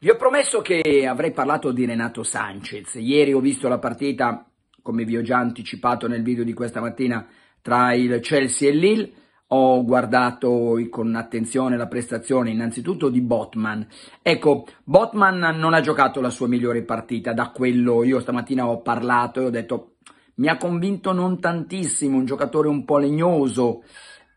Vi ho promesso che avrei parlato di Renato Sanchez. Ieri ho visto la partita, come vi ho già anticipato nel video di questa mattina, tra il Chelsea e l'Ill ho guardato con attenzione la prestazione innanzitutto di Botman. Ecco, Botman non ha giocato la sua migliore partita, da quello io stamattina ho parlato e ho detto mi ha convinto non tantissimo, un giocatore un po' legnoso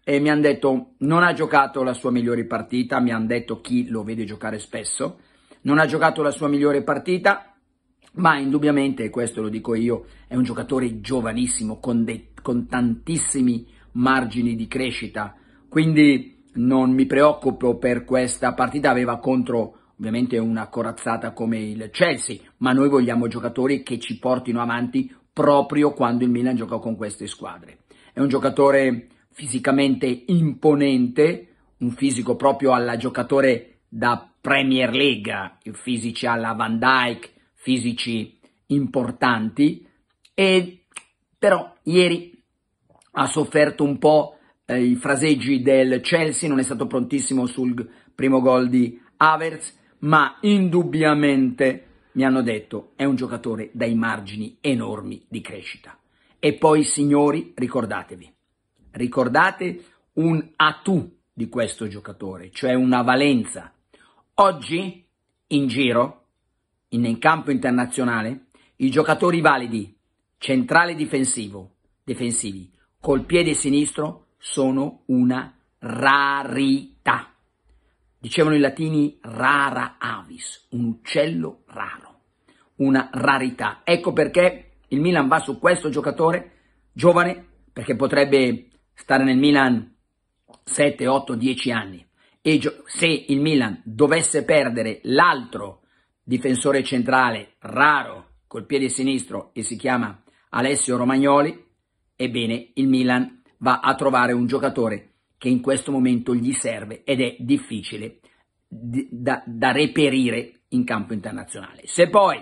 e mi hanno detto non ha giocato la sua migliore partita, mi hanno detto chi lo vede giocare spesso, non ha giocato la sua migliore partita, ma indubbiamente, e questo lo dico io, è un giocatore giovanissimo con, con tantissimi margini di crescita, quindi non mi preoccupo per questa partita, aveva contro ovviamente una corazzata come il Chelsea, ma noi vogliamo giocatori che ci portino avanti proprio quando il Milan gioca con queste squadre. È un giocatore fisicamente imponente, un fisico proprio alla giocatore da Premier League, fisici alla Van Dyke, fisici importanti, e però ieri ha sofferto un po' eh, i fraseggi del Chelsea, non è stato prontissimo sul primo gol di Havertz, ma indubbiamente mi hanno detto è un giocatore dai margini enormi di crescita. E poi signori, ricordatevi, ricordate un attu di questo giocatore, cioè una valenza. Oggi in giro, in campo internazionale, i giocatori validi, centrale difensivo, difensivi, col piede sinistro sono una rarità. Dicevano i latini rara avis, un uccello raro, una rarità. Ecco perché il Milan va su questo giocatore giovane, perché potrebbe stare nel Milan 7, 8, 10 anni. E se il Milan dovesse perdere l'altro difensore centrale raro col piede sinistro e si chiama Alessio Romagnoli, Ebbene, il Milan va a trovare un giocatore che in questo momento gli serve ed è difficile da, da reperire in campo internazionale. Se poi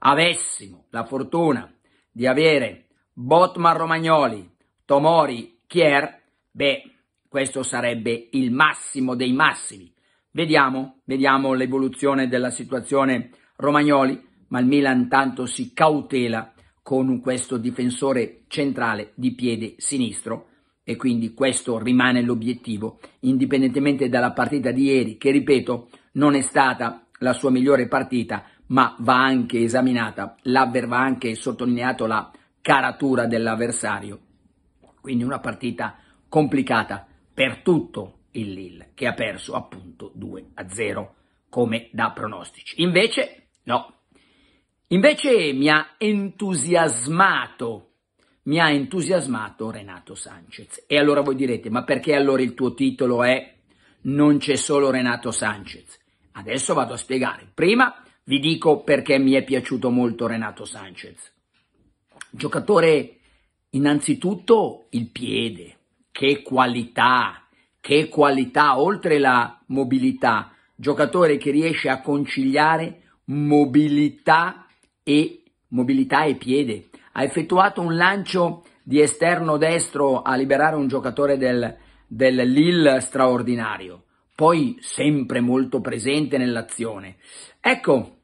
avessimo la fortuna di avere Botman Romagnoli, Tomori, Chier, beh, questo sarebbe il massimo dei massimi. Vediamo, vediamo l'evoluzione della situazione Romagnoli, ma il Milan tanto si cautela con questo difensore centrale di piede sinistro e quindi questo rimane l'obiettivo, indipendentemente dalla partita di ieri, che ripeto non è stata la sua migliore partita, ma va anche esaminata, l'Aver va anche sottolineato la caratura dell'avversario, quindi una partita complicata per tutto il Lille, che ha perso appunto 2-0 come da pronostici. Invece no, Invece mi ha entusiasmato, mi ha entusiasmato Renato Sanchez. E allora voi direte, ma perché allora il tuo titolo è Non c'è solo Renato Sanchez? Adesso vado a spiegare. Prima vi dico perché mi è piaciuto molto Renato Sanchez. Giocatore, innanzitutto il piede, che qualità, che qualità, oltre la mobilità, giocatore che riesce a conciliare mobilità e mobilità e piede. Ha effettuato un lancio di esterno destro a liberare un giocatore del, del Lille straordinario, poi sempre molto presente nell'azione. Ecco,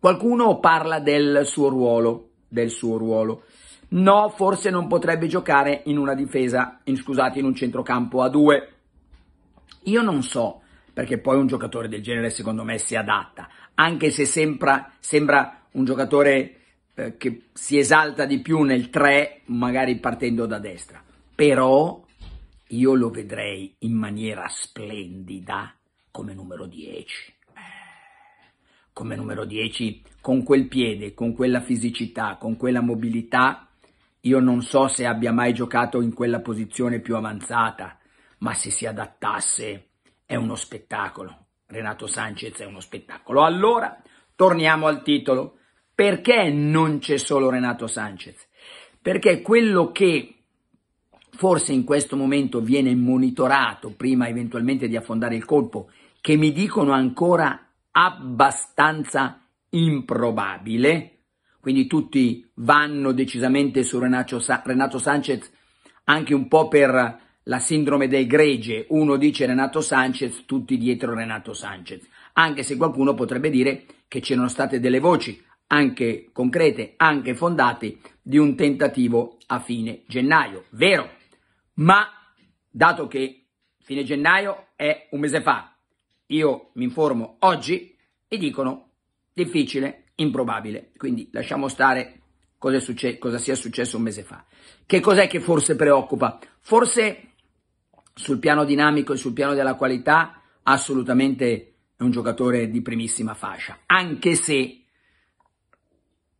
qualcuno parla del suo ruolo, del suo ruolo. No, forse non potrebbe giocare in una difesa, in, scusate, in un centrocampo a due. Io non so, perché poi un giocatore del genere secondo me si adatta, anche se sembra, sembra un giocatore eh, che si esalta di più nel 3, magari partendo da destra. Però io lo vedrei in maniera splendida come numero 10. Eh, come numero 10, con quel piede, con quella fisicità, con quella mobilità, io non so se abbia mai giocato in quella posizione più avanzata, ma se si adattasse è uno spettacolo. Renato Sanchez è uno spettacolo. Allora, torniamo al titolo. Perché non c'è solo Renato Sanchez? Perché quello che forse in questo momento viene monitorato prima eventualmente di affondare il colpo, che mi dicono ancora abbastanza improbabile, quindi tutti vanno decisamente su Renato, Sa- Renato Sanchez anche un po' per la sindrome del gregge, uno dice Renato Sanchez, tutti dietro Renato Sanchez, anche se qualcuno potrebbe dire che c'erano state delle voci, anche concrete, anche fondate, di un tentativo a fine gennaio. Vero, ma dato che fine gennaio è un mese fa, io mi informo oggi e dicono difficile, improbabile. Quindi lasciamo stare cosa, succe- cosa sia successo un mese fa. Che cos'è che forse preoccupa? Forse sul piano dinamico e sul piano della qualità assolutamente è un giocatore di primissima fascia, anche se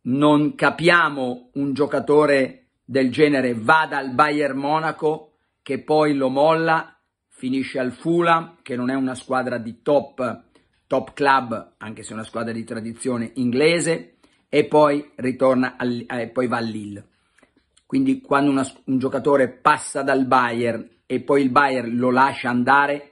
non capiamo un giocatore del genere vada al Bayern Monaco che poi lo molla, finisce al Fulham che non è una squadra di top, top club anche se è una squadra di tradizione inglese e poi, ritorna al, eh, poi va al Lille. Quindi quando una, un giocatore passa dal Bayern e poi il Bayern lo lascia andare,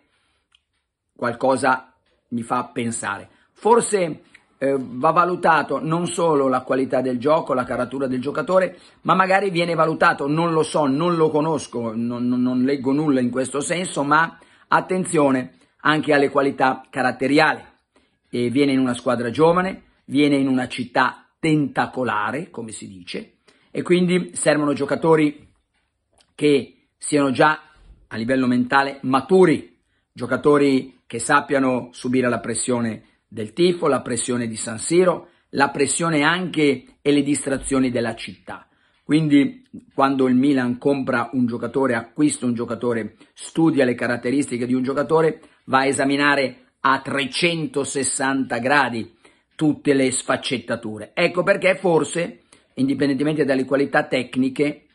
qualcosa mi fa pensare. Forse eh, va valutato non solo la qualità del gioco, la caratura del giocatore, ma magari viene valutato, non lo so, non lo conosco, non, non, non leggo nulla in questo senso, ma attenzione anche alle qualità caratteriali. E viene in una squadra giovane, viene in una città tentacolare, come si dice, e quindi servono giocatori che siano già a livello mentale maturi, giocatori che sappiano subire la pressione del tifo, la pressione di San Siro, la pressione anche e le distrazioni della città. Quindi quando il Milan compra un giocatore, acquista un giocatore, studia le caratteristiche di un giocatore, va a esaminare a 360 gradi tutte le sfaccettature. Ecco perché forse, indipendentemente dalle qualità tecniche,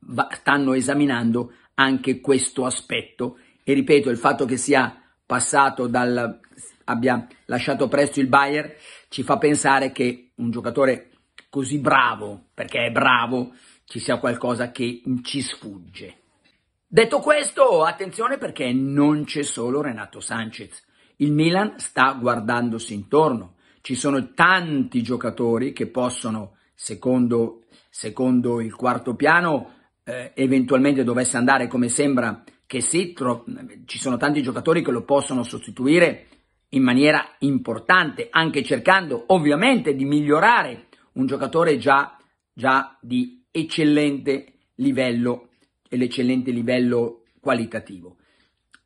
va, stanno esaminando anche questo aspetto. E ripeto, il fatto che sia passato dal abbia lasciato presto il Bayern ci fa pensare che un giocatore così bravo, perché è bravo, ci sia qualcosa che ci sfugge. Detto questo, attenzione perché non c'è solo Renato Sanchez. Il Milan sta guardandosi intorno. Ci sono tanti giocatori che possono, secondo, secondo il quarto piano, eh, eventualmente dovesse andare come sembra che sì, ci sono tanti giocatori che lo possono sostituire in maniera importante, anche cercando ovviamente di migliorare un giocatore già, già di eccellente livello e l'eccellente livello qualitativo.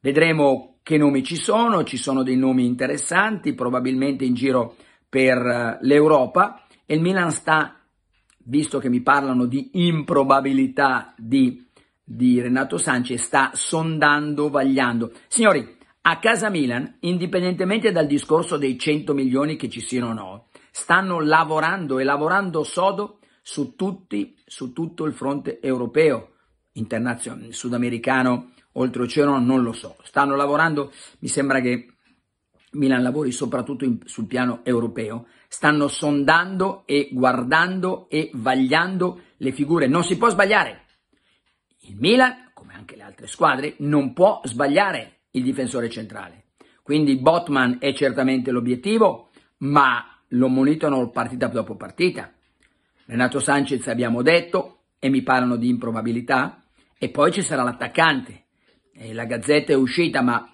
Vedremo che nomi ci sono, ci sono dei nomi interessanti, probabilmente in giro per eh, l'Europa e il Milan sta, visto che mi parlano di improbabilità di, di Renato Sanchez, sta sondando, vagliando. Signori, a casa Milan, indipendentemente dal discorso dei 100 milioni che ci siano o no, stanno lavorando e lavorando sodo su, tutti, su tutto il fronte europeo, internazionale, sudamericano, oltreoceano, non lo so. Stanno lavorando, mi sembra che Milan lavori soprattutto in, sul piano europeo, stanno sondando e guardando e vagliando le figure. Non si può sbagliare. Il Milan, come anche le altre squadre, non può sbagliare il difensore centrale. Quindi Botman è certamente l'obiettivo, ma lo monitorano partita dopo partita. Renato Sanchez abbiamo detto e mi parlano di improbabilità e poi ci sarà l'attaccante. Eh, la Gazzetta è uscita, ma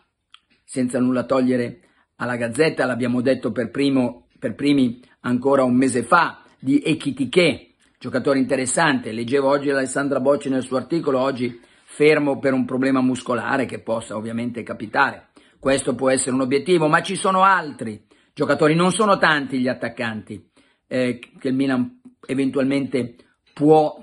senza nulla togliere alla Gazzetta, l'abbiamo detto per, primo, per primi ancora un mese fa, di Ekitike, giocatore interessante. Leggevo oggi Alessandra Bocci nel suo articolo, oggi fermo per un problema muscolare che possa ovviamente capitare. Questo può essere un obiettivo, ma ci sono altri giocatori, non sono tanti gli attaccanti eh, che il Milan eventualmente può,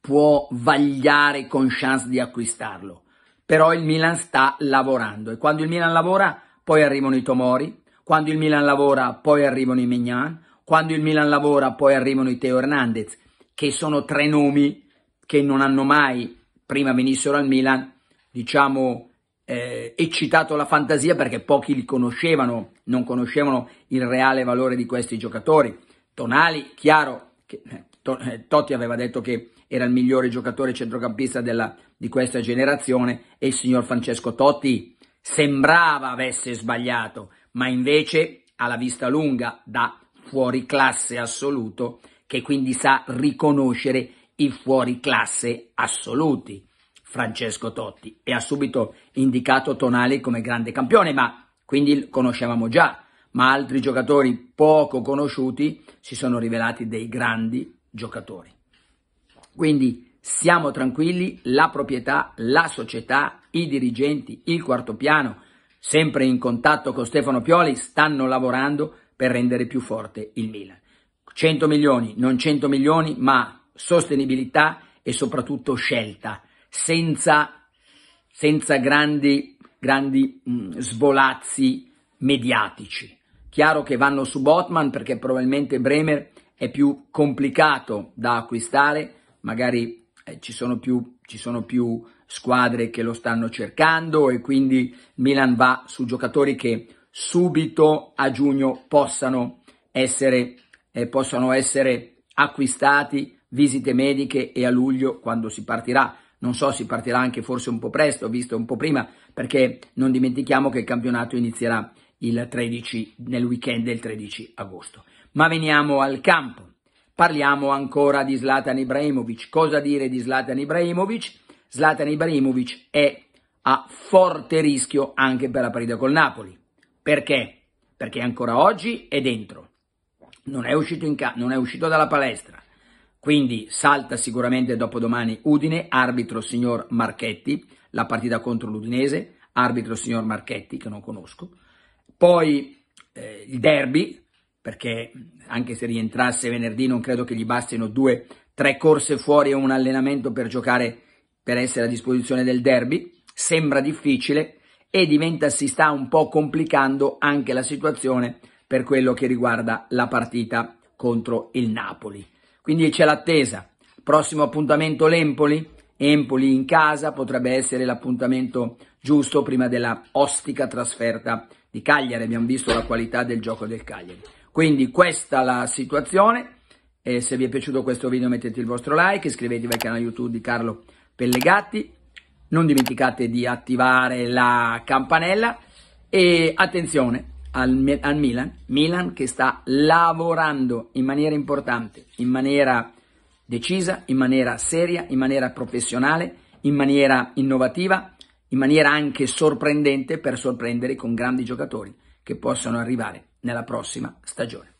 può vagliare con chance di acquistarlo. Però il Milan sta lavorando e quando il Milan lavora poi arrivano i Tomori, quando il Milan lavora poi arrivano i Mignan, quando il Milan lavora poi arrivano i Teo Hernandez, che sono tre nomi che non hanno mai prima venissero al Milan, diciamo, eh, eccitato la fantasia perché pochi li conoscevano, non conoscevano il reale valore di questi giocatori. Tonali, chiaro, che, eh, eh, Totti aveva detto che era il migliore giocatore centrocampista della, di questa generazione e il signor Francesco Totti sembrava avesse sbagliato, ma invece alla vista lunga da fuori classe assoluto che quindi sa riconoscere i fuori classe assoluti. Francesco Totti e ha subito indicato Tonali come grande campione, ma quindi conoscevamo già, ma altri giocatori poco conosciuti si sono rivelati dei grandi giocatori. Quindi siamo tranquilli, la proprietà, la società, i dirigenti, il quarto piano, sempre in contatto con Stefano Pioli, stanno lavorando per rendere più forte il Milan. 100 milioni, non 100 milioni, ma sostenibilità e soprattutto scelta, senza, senza grandi, grandi mh, mm, svolazzi mediatici. Chiaro che vanno su Botman perché probabilmente Bremer è più complicato da acquistare, magari eh, ci, sono più, ci sono più squadre che lo stanno cercando e quindi Milan va su giocatori che subito a giugno possano essere, eh, possano essere acquistati visite mediche e a luglio quando si partirà. Non so, si partirà anche forse un po' presto, visto un po' prima, perché non dimentichiamo che il campionato inizierà il 13, nel weekend del 13 agosto. Ma veniamo al campo. Parliamo ancora di Zlatan Ibrahimovic. Cosa dire di Zlatan Ibrahimovic? Zlatan Ibrahimovic è a forte rischio anche per la partita col Napoli. Perché? Perché ancora oggi è dentro. Non è uscito, in ca- non è uscito dalla palestra quindi salta sicuramente dopo domani Udine, arbitro signor Marchetti, la partita contro l'Udinese, arbitro signor Marchetti che non conosco. Poi eh, il derby, perché anche se rientrasse venerdì non credo che gli bastino due, tre corse fuori e un allenamento per giocare, per essere a disposizione del derby. Sembra difficile e diventa, si sta un po' complicando anche la situazione per quello che riguarda la partita contro il Napoli quindi c'è l'attesa. Prossimo appuntamento l'Empoli. Empoli in casa potrebbe essere l'appuntamento giusto prima della ostica trasferta di Cagliari. Abbiamo visto la qualità del gioco del Cagliari. Quindi questa è la situazione. E se vi è piaciuto questo video mettete il vostro like, iscrivetevi al canale YouTube di Carlo Pellegatti. Non dimenticate di attivare la campanella e attenzione, al, al Milan, Milan che sta lavorando in maniera importante, in maniera decisa, in maniera seria, in maniera professionale, in maniera innovativa, in maniera anche sorprendente per sorprendere con grandi giocatori che possono arrivare nella prossima stagione.